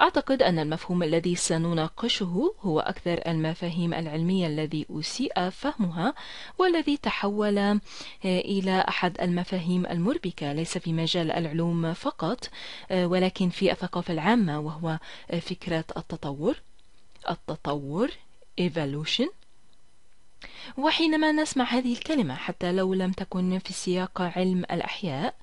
أعتقد أن المفهوم الذي سنناقشه هو أكثر المفاهيم العلمية الذي أسيء فهمها والذي تحول آه، إلى أحد المفاهيم المربكة ليس في مجال العلوم فقط آه، ولكن في الثقافة العامة وهو آه، فكرة التطور التطور evolution وحينما نسمع هذه الكلمة حتى لو لم تكن في سياق علم الأحياء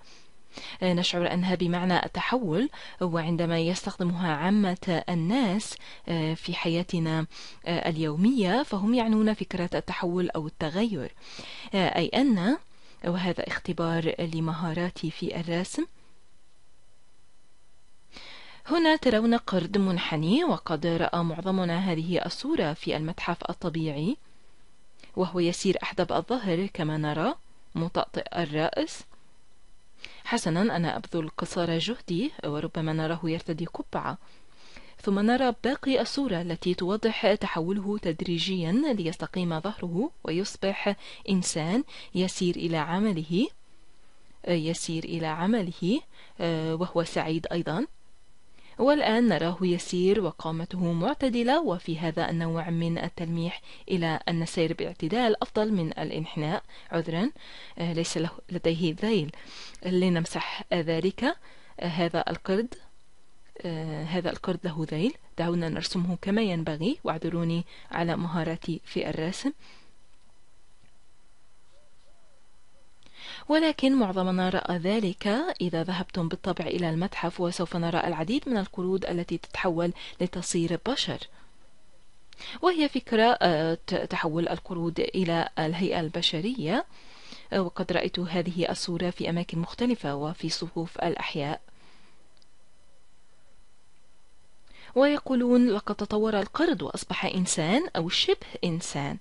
آه، نشعر أنها بمعنى التحول وعندما يستخدمها عامة الناس آه، في حياتنا آه، اليومية فهم يعنون فكرة التحول أو التغير أي أن وهذا اختبار لمهاراتي في الرسم هنا ترون قرد منحني وقد رأى معظمنا هذه الصورة في المتحف الطبيعي وهو يسير أحدب الظهر كما نرى متأطئ الرأس حسنا أنا أبذل قصارى جهدي وربما نراه يرتدي قبعة ثم نرى باقي الصورة التي توضح تحوله تدريجيا ليستقيم ظهره ويصبح إنسان يسير إلى عمله يسير إلى عمله آه، وهو سعيد أيضا والآن نراه يسير وقامته معتدلة وفي هذا النوع من التلميح إلى أن السير باعتدال أفضل من الانحناء عذرا آه، ليس له لديه ذيل لنمسح ذلك آه، هذا القرد آه، هذا القرد له ذيل دعونا نرسمه كما ينبغي واعذروني على مهارتي في الرسم ولكن معظمنا رأى ذلك إذا ذهبتم بالطبع إلى المتحف وسوف نرى العديد من القرود التي تتحول لتصير بشر وهي فكرة آه، تحول القرود إلى الهيئة البشرية آه، وقد رأيت هذه الصورة في أماكن مختلفة وفي صفوف الأحياء ويقولون لقد تطور القرد وأصبح إنسان أو شبه إنسان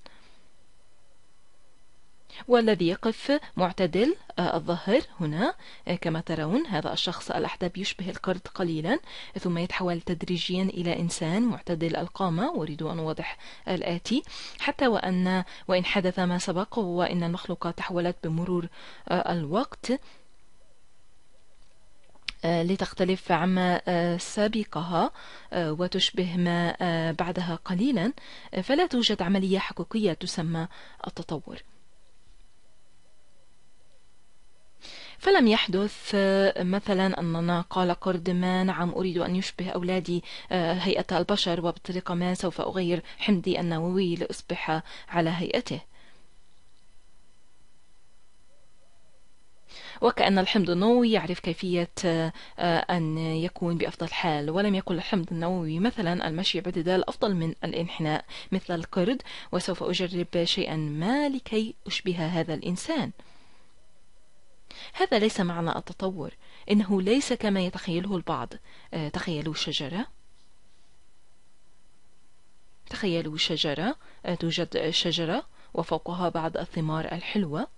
والذي يقف معتدل آه، الظهر هنا آه، كما ترون هذا الشخص الأحدب يشبه القرد قليلا ثم يتحول تدريجيا إلى إنسان معتدل القامة أريد أن أوضح الآتي حتى وأن وإن حدث ما سبق وإن المخلوقات تحولت بمرور آه، الوقت لتختلف عما سابقها وتشبه ما بعدها قليلا فلا توجد عملية حقيقية تسمى التطور فلم يحدث آه، مثلا أننا قال قرد ما نعم أريد أن يشبه أولادي آه، هيئة البشر وبطريقة ما سوف أغير حمضي النووي لأصبح على هيئته وكأن الحمض النووي يعرف كيفية آه، أن يكون بأفضل حال ولم يكن الحمض النووي مثلا المشي باعتدال أفضل من الانحناء مثل القرد وسوف أجرب شيئا ما لكي أشبه هذا الإنسان هذا ليس معنى التطور إنه ليس كما يتخيله البعض آه، تخيلوا شجرة تخيلوا شجرة آه، توجد شجرة وفوقها بعض الثمار الحلوة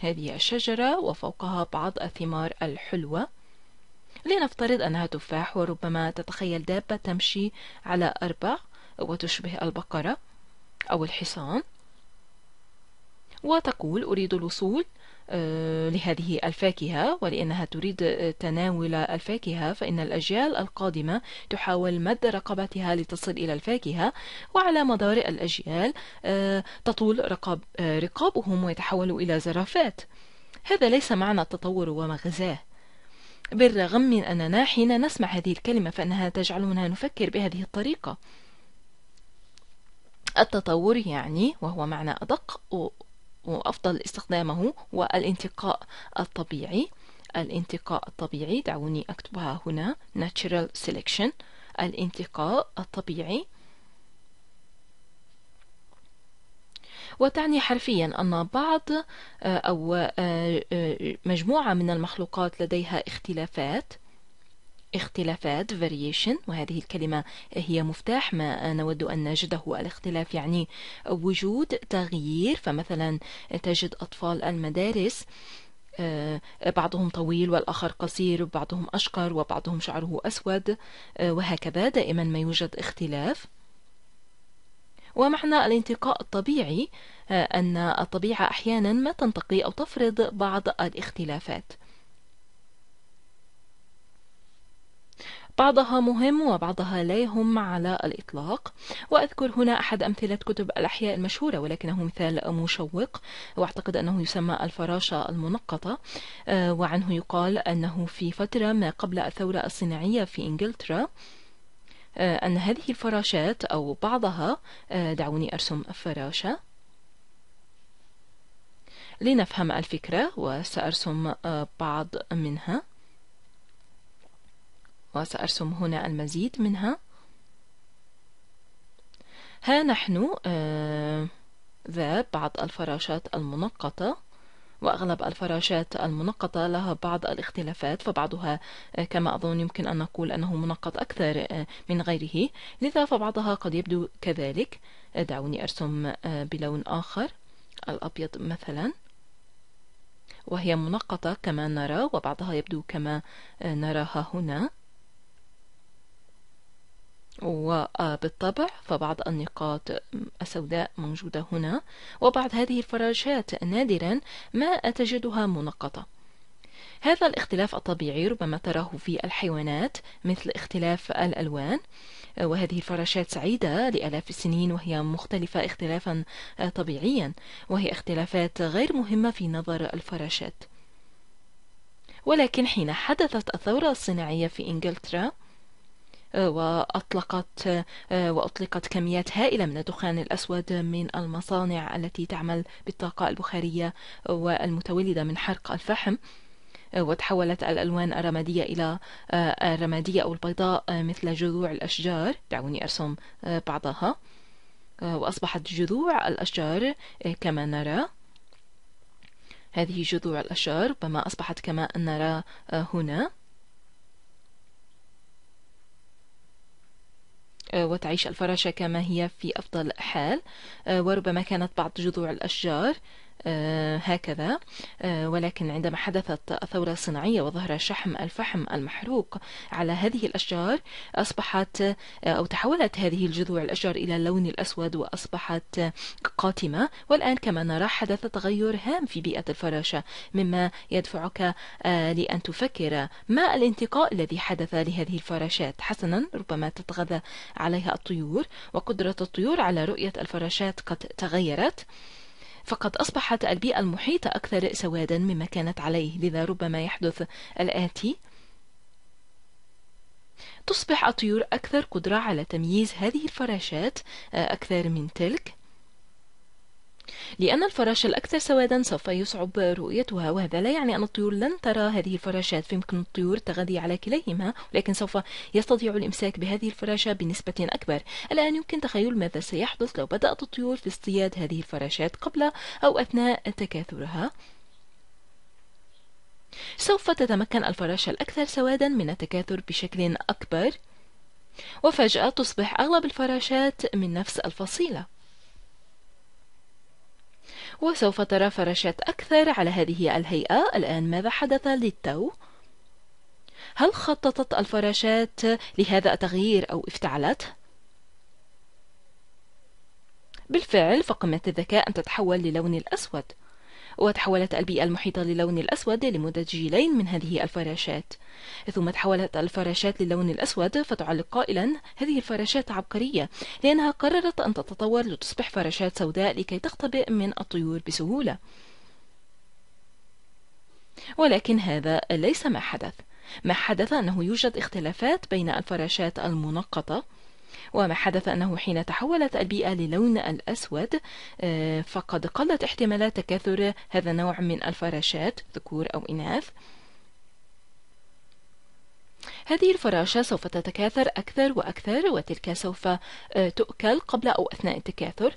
هذه الشجرة وفوقها بعض الثمار الحلوة لنفترض أنها تفاح وربما تتخيل دابة تمشي على أربع وتشبه البقرة أو الحصان وتقول أريد الوصول آه، لهذه الفاكهة ولأنها تريد آه، تناول الفاكهة فإن الأجيال القادمة تحاول مد رقبتها لتصل إلى الفاكهة وعلى مدار الأجيال آه، تطول رقاب رقابهم ويتحولوا إلى زرافات هذا ليس معنى التطور ومغزاه بالرغم من أننا حين نسمع هذه الكلمة فإنها تجعلنا نفكر بهذه الطريقة التطور يعني وهو معنى أدق وأفضل استخدامه هو الانتقاء الطبيعي الانتقاء الطبيعي دعوني أكتبها هنا natural selection الانتقاء الطبيعي وتعني حرفيا أن بعض آه، أو آه، آه، مجموعة من المخلوقات لديها اختلافات اختلافات variation وهذه الكلمة هي مفتاح ما نود أن نجده الاختلاف يعني وجود تغيير فمثلا تجد أطفال المدارس آه، بعضهم طويل والآخر قصير بعضهم أشقر وبعضهم شعره أسود آه، وهكذا دائما ما يوجد اختلاف ومعنى الانتقاء الطبيعي آه، أن الطبيعة أحيانا ما تنتقي أو تفرض بعض الاختلافات بعضها مهم وبعضها لا يهم على الإطلاق وأذكر هنا أحد أمثلة كتب الأحياء المشهورة ولكنه مثال مشوق وأعتقد أنه يسمى الفراشة المنقطة آه، وعنه يقال أنه في فترة ما قبل الثورة الصناعية في إنجلترا آه، أن هذه الفراشات أو بعضها آه، دعوني أرسم فراشة لنفهم الفكرة وسأرسم بعض منها وسأرسم هنا المزيد منها ها نحن ذاب آه، ذا بعض الفراشات المنقطة وأغلب الفراشات المنقطة لها بعض الاختلافات فبعضها آه، كما أظن يمكن أن نقول أنه منقط أكثر آه، من غيره لذا فبعضها قد يبدو كذلك دعوني أرسم بلون آخر الأبيض مثلا وهي منقطة كما نرى وبعضها يبدو كما نراها هنا وبالطبع فبعض النقاط السوداء موجودة هنا وبعض هذه الفراشات نادرا ما تجدها منقطة هذا الاختلاف الطبيعي ربما تراه في الحيوانات مثل اختلاف الألوان وهذه الفراشات سعيدة لآلاف السنين وهي مختلفة اختلافا طبيعيا وهي اختلافات غير مهمة في نظر الفراشات ولكن حين حدثت الثورة الصناعية في إنجلترا وأطلقت آه، وأطلقت كميات هائلة من الدخان الأسود من المصانع التي تعمل بالطاقة البخارية والمتولدة من حرق الفحم آه، وتحولت الألوان الرمادية إلى آه، الرمادية أو البيضاء مثل جذوع الأشجار دعوني أرسم بعضها وأصبحت جذوع الأشجار كما نرى هذه جذوع الأشجار ربما أصبحت كما نرى هنا آه، وتعيش الفراشة كما هي في أفضل حال آه، وربما كانت بعض جذوع الأشجار آه، هكذا آه، ولكن عندما حدثت الثورة الصناعية وظهر شحم الفحم المحروق على هذه الأشجار أصبحت آه، أو تحولت هذه الجذوع الأشجار إلى اللون الأسود وأصبحت قاتمة والآن كما نرى حدث تغير هام في بيئة الفراشة مما يدفعك لأن تفكر ما الانتقاء الذي حدث لهذه الفراشات حسنا ربما تتغذى عليها الطيور وقدرة الطيور على رؤية الفراشات قد تغيرت فقد أصبحت البيئة المحيطة أكثر سوادا مما كانت عليه لذا ربما يحدث الآتي تصبح الطيور أكثر قدرة على تمييز هذه الفراشات آه، أكثر من تلك لأن الفراشة الأكثر سوادا سوف يصعب رؤيتها وهذا لا يعني أن الطيور لن ترى هذه الفراشات فيمكن الطيور التغذي على كليهما ولكن سوف يستطيع الإمساك بهذه الفراشة بنسبة أكبر الآن يمكن تخيل ماذا سيحدث لو بدأت الطيور في اصطياد هذه الفراشات قبل أو أثناء تكاثرها سوف تتمكن الفراشة الأكثر سوادا من التكاثر بشكل أكبر وفجأة تصبح أغلب الفراشات من نفس الفصيلة وسوف ترى فراشات أكثر على هذه الهيئة الآن ماذا حدث للتو؟ هل خططت الفراشات لهذا التغيير أو افتعلته؟ بالفعل فقمت الذكاء أن تتحول للون الأسود وتحولت البيئة المحيطة للون الأسود لمدة جيلين من هذه الفراشات ثم تحولت الفراشات للون الأسود فتعلق قائلا هذه الفراشات عبقرية لأنها قررت أن تتطور لتصبح فراشات سوداء لكي تختبئ من الطيور بسهولة ولكن هذا ليس ما حدث ما حدث أنه يوجد اختلافات بين الفراشات المنقطة وما حدث أنه حين تحولت البيئة للون الأسود آه، فقد قلت احتمالات تكاثر هذا النوع من الفراشات ذكور أو إناث هذه الفراشة سوف تتكاثر أكثر وأكثر وتلك سوف آه، تؤكل قبل أو أثناء التكاثر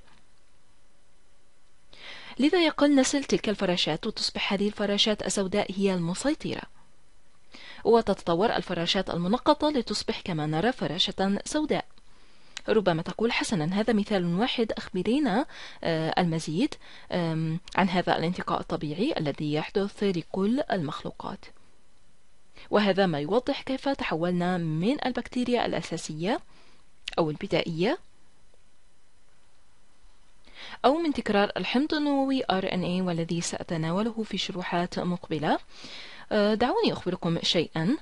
لذا يقل نسل تلك الفراشات وتصبح هذه الفراشات السوداء هي المسيطرة وتتطور الفراشات المنقطة لتصبح كما نرى فراشة سوداء ربما تقول حسنا هذا مثال واحد أخبرينا آه، المزيد عن هذا الانتقاء الطبيعي الذي يحدث لكل المخلوقات وهذا ما يوضح كيف تحولنا من البكتيريا الأساسية أو البدائية أو من تكرار الحمض النووي RNA إيه والذي سأتناوله في شروحات مقبلة آه، دعوني أخبركم شيئا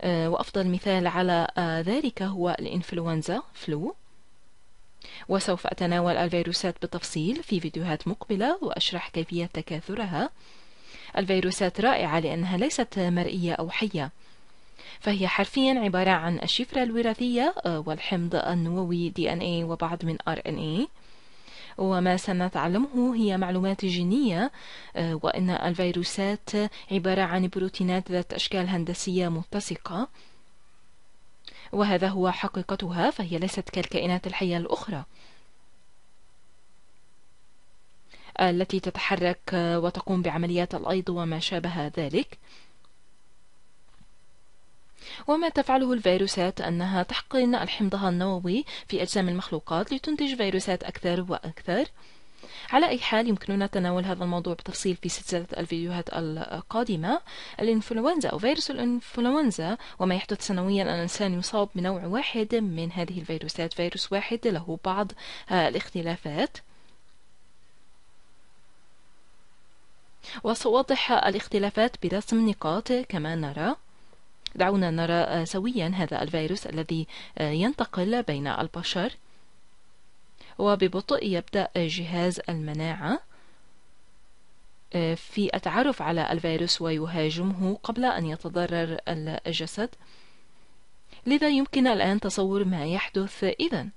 آه، وأفضل مثال على ذلك هو الإنفلونزا فلو وسوف أتناول الفيروسات بالتفصيل في فيديوهات مقبلة وأشرح كيفية تكاثرها الفيروسات رائعة لأنها ليست مرئية أو حية فهي حرفيا عبارة عن الشفرة الوراثية آه، والحمض النووي DNA إيه وبعض من RNA إيه. وما سنتعلمه هي معلومات جينية آه، وإن الفيروسات عبارة عن بروتينات ذات أشكال هندسية متسقة وهذا هو حقيقتها فهي ليست كالكائنات الحية الأخرى التي تتحرك وتقوم بعمليات الأيض وما شابه ذلك وما تفعله الفيروسات أنها تحقن حمضها النووي في أجسام المخلوقات لتنتج فيروسات أكثر وأكثر على أي حال يمكننا تناول هذا الموضوع بتفصيل في سلسلة الفيديوهات القادمة الإنفلونزا أو فيروس الإنفلونزا وما يحدث سنويا الإنسان يصاب بنوع واحد من هذه الفيروسات فيروس واحد له بعض الاختلافات وسأوضح الاختلافات برسم نقاط كما نرى دعونا نرى سويا هذا الفيروس الذي ينتقل بين البشر وببطء يبدأ جهاز المناعة آه، في التعرف على الفيروس ويهاجمه قبل أن يتضرر الجسد لذا يمكن الآن تصور ما يحدث إذا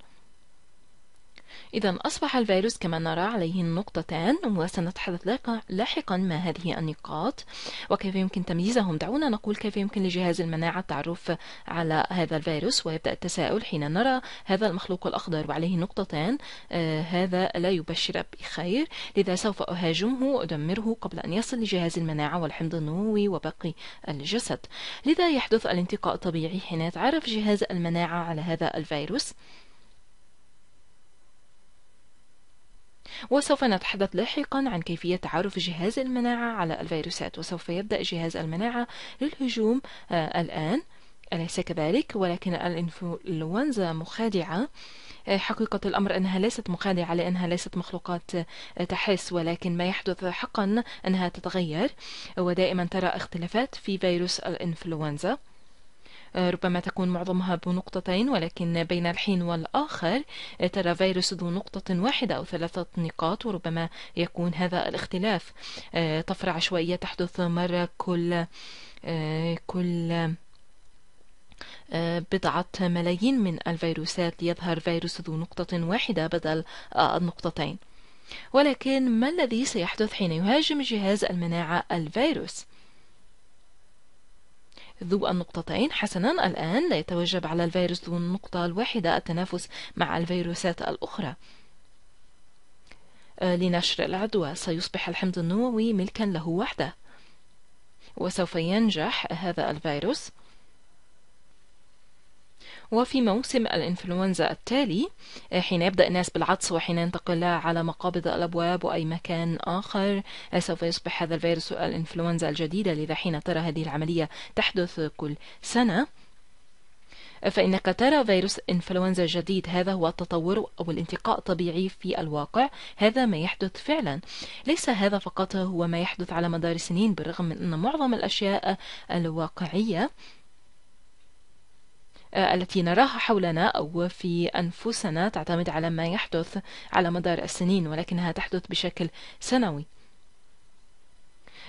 إذا أصبح الفيروس كما نرى عليه النقطتان وسنتحدث لاحقا ما هذه النقاط وكيف يمكن تمييزهم دعونا نقول كيف يمكن لجهاز المناعة التعرف على هذا الفيروس ويبدأ التساؤل حين نرى هذا المخلوق الأخضر وعليه نقطتان آه هذا لا يبشر بخير لذا سوف أهاجمه وأدمره قبل أن يصل لجهاز المناعة والحمض النووي وباقي الجسد لذا يحدث الانتقاء الطبيعي حين يتعرف جهاز المناعة على هذا الفيروس وسوف نتحدث لاحقا عن كيفية تعرف جهاز المناعة على الفيروسات وسوف يبدأ جهاز المناعة للهجوم آه، الآن أليس كذلك ولكن الإنفلونزا مخادعة آه، حقيقة الأمر أنها ليست مخادعة لأنها ليست مخلوقات آه، تحس ولكن ما يحدث حقا أنها تتغير ودائما ترى اختلافات في فيروس الإنفلونزا آه، ربما تكون معظمها بنقطتين ولكن بين الحين والآخر آه، ترى فيروس ذو نقطة واحدة أو ثلاثة نقاط وربما يكون هذا الاختلاف آه، طفرة عشوائية تحدث مرة كل كل بضعة ملايين من الفيروسات ليظهر فيروس ذو نقطة واحدة بدل النقطتين ولكن ما الذي سيحدث حين يهاجم جهاز المناعة الفيروس؟ ذو النقطتين حسنا الآن لا يتوجب على الفيروس ذو النقطة الواحدة التنافس مع الفيروسات الأخرى آه، لنشر العدوى سيصبح الحمض النووي ملكا له وحده وسوف ينجح هذا الفيروس وفي موسم الإنفلونزا التالي آه، حين يبدأ الناس بالعطس وحين ينتقل على مقابض الأبواب وأي مكان آخر آه، سوف يصبح هذا الفيروس الإنفلونزا الجديدة لذا حين ترى هذه العملية تحدث كل سنة آه، فإنك ترى فيروس إنفلونزا جديد هذا هو التطور أو الانتقاء الطبيعي في الواقع هذا ما يحدث فعلا ليس هذا فقط هو ما يحدث على مدار سنين بالرغم من أن معظم الأشياء الواقعية آه، التي نراها حولنا أو في أنفسنا تعتمد على ما يحدث على مدار السنين ولكنها تحدث بشكل سنوي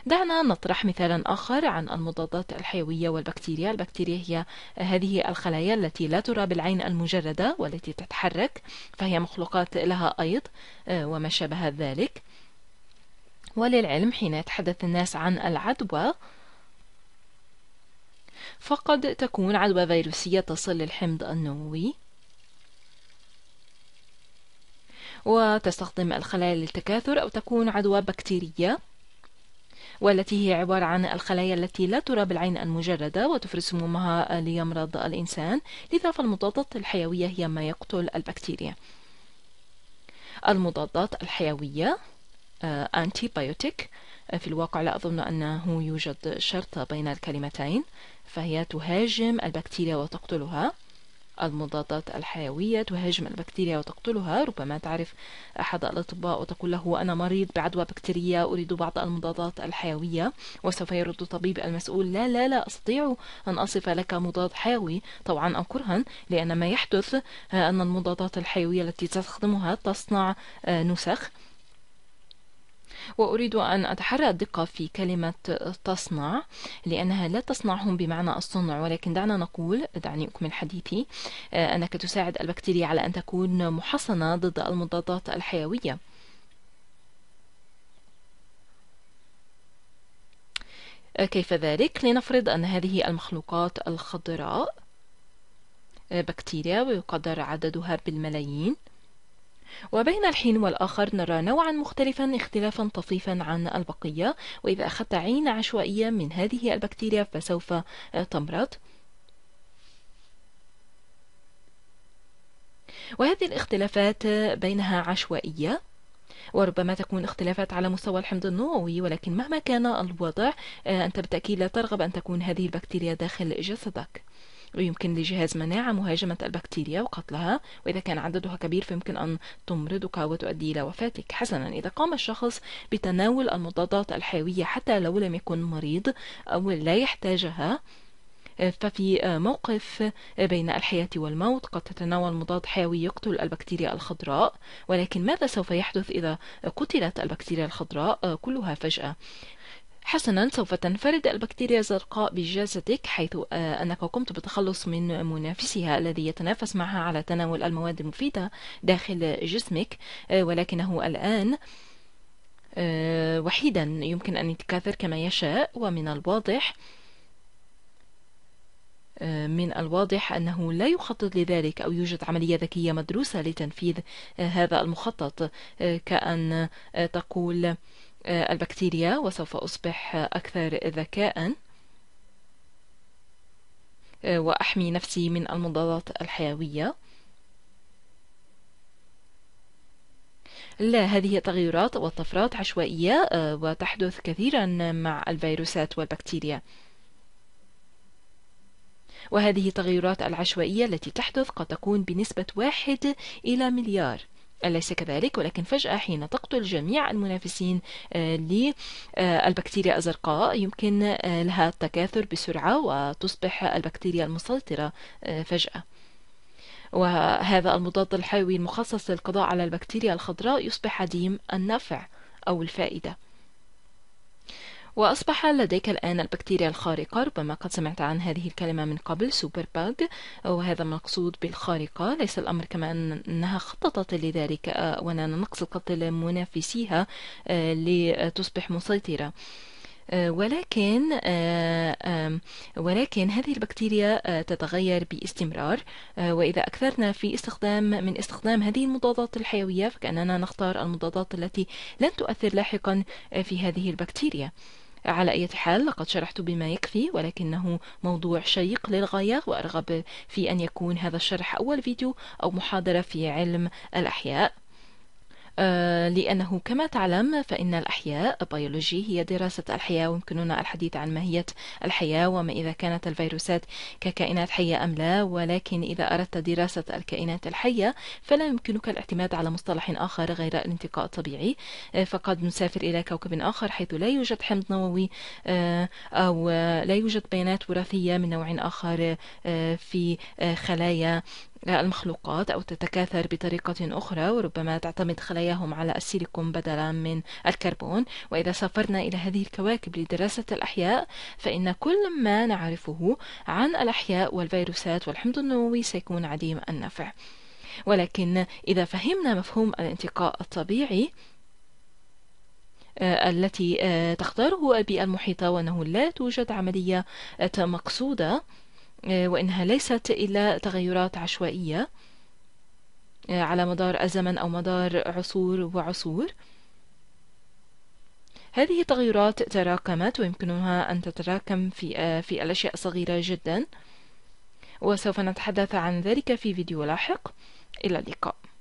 دعنا نطرح مثالا آخر عن المضادات الحيوية والبكتيريا البكتيريا هي هذه الخلايا التي لا ترى بالعين المجردة والتي تتحرك فهي مخلوقات لها أيض آه، وما شابه ذلك وللعلم حين يتحدث الناس عن العدوى فقد تكون عدوى فيروسية تصل للحمض النووي وتستخدم الخلايا للتكاثر أو تكون عدوى بكتيرية والتي هي عبارة عن الخلايا التي لا ترى بالعين المجردة وتفرز سمومها ليمرض الإنسان لذا فالمضادات الحيوية هي ما يقتل البكتيريا المضادات الحيوية أنتي آه، بايوتيك آه، في الواقع لا أظن أنه يوجد شرط بين الكلمتين فهي تهاجم البكتيريا وتقتلها المضادات الحيوية تهاجم البكتيريا وتقتلها ربما تعرف أحد الأطباء وتقول له أنا مريض بعدوى بكتيرية أريد بعض المضادات الحيوية وسوف يرد الطبيب المسؤول لا لا لا أستطيع أن أصف لك مضاد حيوي طوعا أو كرها لأن ما يحدث آه، أن المضادات الحيوية التي تستخدمها تصنع آه، نسخ وأريد أن أتحرى الدقة في كلمة تصنع لأنها لا تصنعهم بمعنى الصنع ولكن دعنا نقول دعني أكمل حديثي آه، أنك تساعد البكتيريا على أن تكون محصنة ضد المضادات الحيوية آه، كيف ذلك؟ لنفرض أن هذه المخلوقات الخضراء آه، بكتيريا ويقدر عددها بالملايين وبين الحين والآخر نرى نوعا مختلفا اختلافا طفيفا عن البقية وإذا أخذت عين عشوائية من هذه البكتيريا فسوف آه، تمرض وهذه الاختلافات آه، بينها عشوائية وربما تكون اختلافات على مستوى الحمض النووي ولكن مهما كان الوضع آه، أنت بالتأكيد لا ترغب أن تكون هذه البكتيريا داخل جسدك ويمكن لجهاز مناعة مهاجمة البكتيريا وقتلها وإذا كان عددها كبير فيمكن أن تمرضك وتؤدي إلى وفاتك حسنا إذا قام الشخص بتناول المضادات الحيوية حتى لو لم يكن مريض أو لا يحتاجها ففي موقف بين الحياة والموت قد تتناول مضاد حيوي يقتل البكتيريا الخضراء ولكن ماذا سوف يحدث إذا قتلت البكتيريا الخضراء كلها فجأة حسنا سوف تنفرد البكتيريا الزرقاء بجلستك حيث آه، أنك قمت بالتخلص من منافسها الذي يتنافس معها على تناول المواد المفيدة داخل جسمك آه، ولكنه الآن آه، وحيدا يمكن أن يتكاثر كما يشاء ومن الواضح من الواضح أنه لا يخطط لذلك أو يوجد عملية ذكية مدروسة لتنفيذ هذا المخطط كأن تقول آه، البكتيريا وسوف أصبح أكثر ذكاء آه، وأحمي نفسي من المضادات الحيوية لا هذه التغيرات والطفرات عشوائية آه، وتحدث كثيرا مع الفيروسات والبكتيريا وهذه التغيرات العشوائية التي تحدث قد تكون بنسبة واحد إلى مليار أليس كذلك ولكن فجأة حين تقتل جميع المنافسين آه، للبكتيريا الزرقاء يمكن آه، لها التكاثر بسرعة وتصبح البكتيريا المسيطرة آه، فجأة وهذا المضاد الحيوي المخصص للقضاء على البكتيريا الخضراء يصبح عديم النفع أو الفائدة وأصبح لديك الآن البكتيريا الخارقة ربما قد سمعت عن هذه الكلمة من قبل سوبر باج وهذا مقصود بالخارقة ليس الأمر كما أنها خططت لذلك آه، وأننا نقصد قتل منافسيها آه، لتصبح مسيطرة آه، ولكن ولكن هذه البكتيريا تتغير باستمرار وإذا أكثرنا في استخدام من استخدام هذه المضادات الحيوية فكأننا نختار المضادات التي لن تؤثر لاحقا في هذه البكتيريا. على أي حال لقد شرحت بما يكفي ولكنه موضوع شيق للغاية وأرغب في أن يكون هذا الشرح أول فيديو أو محاضرة في علم الأحياء آه، لأنه كما تعلم فإن الأحياء البيولوجي هي دراسة الحياة ويمكننا الحديث عن ماهية الحياة وما إذا كانت الفيروسات ككائنات حية أم لا ولكن إذا أردت دراسة الكائنات الحية فلا يمكنك الاعتماد على مصطلح آخر غير الانتقاء الطبيعي آه، فقد نسافر إلى كوكب آخر حيث لا يوجد حمض نووي آه، أو لا يوجد بيانات وراثية من نوع آخر في خلايا المخلوقات أو تتكاثر بطريقة أخرى وربما تعتمد خلاياهم على السيليكون بدلا من الكربون وإذا سافرنا إلى هذه الكواكب لدراسة الأحياء فإن كل ما نعرفه عن الأحياء والفيروسات والحمض النووي سيكون عديم النفع ولكن إذا فهمنا مفهوم الانتقاء الطبيعي آه، التي آه، تختاره البيئة المحيطة وأنه لا توجد عملية مقصودة آه، وإنها ليست إلا تغيرات عشوائية آه، على مدار الزمن أو مدار عصور وعصور هذه التغيرات تراكمت ويمكنها أن تتراكم في آه، في الأشياء الصغيرة جدا وسوف نتحدث عن ذلك في فيديو لاحق إلى اللقاء